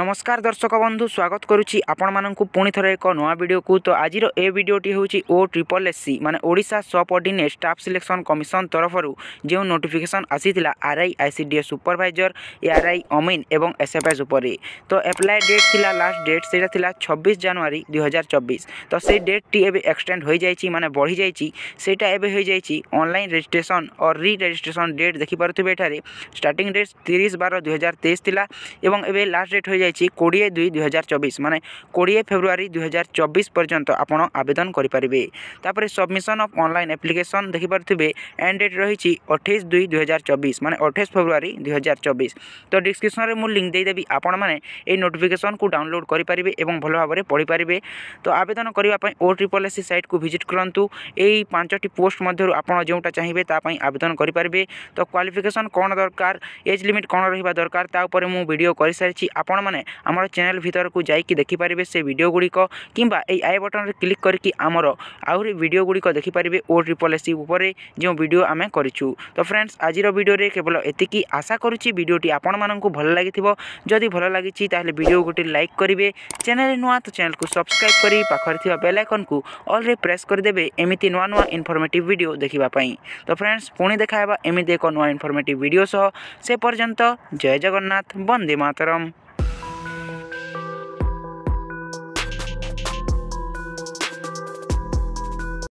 নমস্কার দর্শক বন্ধু স্বাগত করুছি ଆପଣମାନଙ୍କୁ ପୁଣି ଥରେ ଏକ ନୂଆ ଭିଡ଼ିଓକୁ ତ ଆଜିର ଏ ଭିଡ଼ିଓଟି ହେଉଛି ଓ ଟ୍ରିପଲ୍ ଏସ୍ ସି ମାନେ Odisha subordinate staff selection commission ତରଫରୁ ଯେଉଁ ନୋଟିଫିକେସନ୍ ଆସିଥିଲା ଆର୍ଆଇ ଆଇସିଡିଏସ୍ ସୁପରଭାଇଜର ଏଆର୍ଆଇ ଅମିନ୍ ଏବଂ ଏସ୍ଏଫ୍ଏସ୍ ଉପରେ ତ ଆପ୍ଲାଏ ଡେଟ୍ ଥିଲା ଲାଷ୍ଟ ଡେଟ୍ ସେଇଟା ଥିଲା ଛବିଶ ଜାନୁଆରୀ ଦୁଇହଜାର ଚବିଶ ତ ସେଇ ଡେଟ୍ଟି ଏବେ ଏକ୍ସଟେଣ୍ଡ ହୋଇଯାଇଛି ମାନେ ବଢ଼ିଯାଇଛି ସେଇଟା ଏବେ ହୋଇଯାଇଛି ଅନଲାଇନ୍ ରେଜିଷ୍ଟ୍ରେସନ୍ ଅର୍ ରି ରେଜିଷ୍ଟ୍ରେସନ୍ ଡେଟ୍ ଦେଖିପାରୁଥିବେ ଏଠାରେ ଷ୍ଟାର୍ଟିଂ ଡେଟ୍ ତିରିଶ ବାର ଦୁଇହଜାର ତେଇଶ ଥିଲା ଏବଂ ଏବେ ଲାଷ୍ଟ ଡେଟ୍ ହୋଇଯାଇଛି যাই কোড়িয়ে দুই দুই হাজার চবিশ মানে কোড়িয়ে ফেব্রুয়ারি দুই হাজার চবিশ পর্যন্ত আপনার আবেদন করে পারে তাপরে সবমিশন অফ অনলাইন আপ্লিকেসন দেখিপারে এন্ড ডেট রয়েছে অঠেইশ দুই দুই হাজার চবিশ মানে অঠেইশ ফেব্রুয়ারি দুই হাজার চবিশ তো ডিসক্রিপশনরে মু লিঙ্ক দিয়েদেবি আপনার মানে এই নোটিফিকেসন কু ডাউনলোড করে পারে এবং ভালো ভাবে পড়ি পারে তো আবেদন করা ও ট্রিপল এসি সাইট কু ভিজিট করতু এই পাঁচটি পোস্ট মধ্যে আপনার যেটা চাইবে তা আবেদন করে পারে তো কোয়ালিফিকেসন কোণ দরকার এজ লিমিট কোণ রহবা দরকার তা উপরে মু ভিডিও করে সারিছি আপনার ଆପଣମାନେ ଆମର ଚ୍ୟାନେଲ୍ ଭିତରକୁ ଯାଇକି ଦେଖିପାରିବେ ସେ ଭିଡ଼ିଓ ଗୁଡ଼ିକ କିମ୍ବା ଏଇ ଆଇ ବଟନ୍ରେ କ୍ଲିକ୍ କରିକି ଆମର ଆହୁରି ଭିଡ଼ିଓ ଗୁଡ଼ିକ ଦେଖିପାରିବେ ଓ ଟ୍ରିପଲ୍ ଏସ୍ ଉପରେ ଯେଉଁ ଭିଡ଼ିଓ ଆମେ କରିଛୁ ତ ଫ୍ରେଣ୍ଡସ୍ ଆଜିର ଭିଡ଼ିଓରେ କେବଳ ଏତିକି ଆଶା କରୁଛି ଭିଡ଼ିଓଟି ଆପଣମାନଙ୍କୁ ଭଲ ଲାଗିଥିବ ଯଦି ଭଲ ଲାଗିଛି ତାହେଲେ ଭିଡ଼ିଓ ଗୋଟେ ଲାଇକ୍ କରିବେ ଚ୍ୟାନେଲ୍ ନୂଆ ତ ଚ୍ୟାନେଲ୍କୁ ସବସ୍କ୍ରାଇବ୍ କରି ପାଖରେ ଥିବା ବେଲ୍ ଆଇକନ୍କୁ ଅଲ୍ରେ ପ୍ରେସ୍ କରିଦେବେ ଏମିତି ନୂଆ ନୂଆ ଇନଫର୍ମେଟିଭ୍ ଭିଡ଼ିଓ ଦେଖିବା ପାଇଁ ତ ଫ୍ରେଣ୍ଡସ୍ ପୁଣି ଦେଖା ହେବା ଏମିତି ଏକ ନୂଆ ଇନଫର୍ମେଟିଭ୍ ଭିଡ଼ିଓ ସହ ସେ ପର୍ଯ୍ୟନ୍ତ ଜୟ ଜଗନ୍ନାଥ ବନ୍ଦେ ମାତରମ୍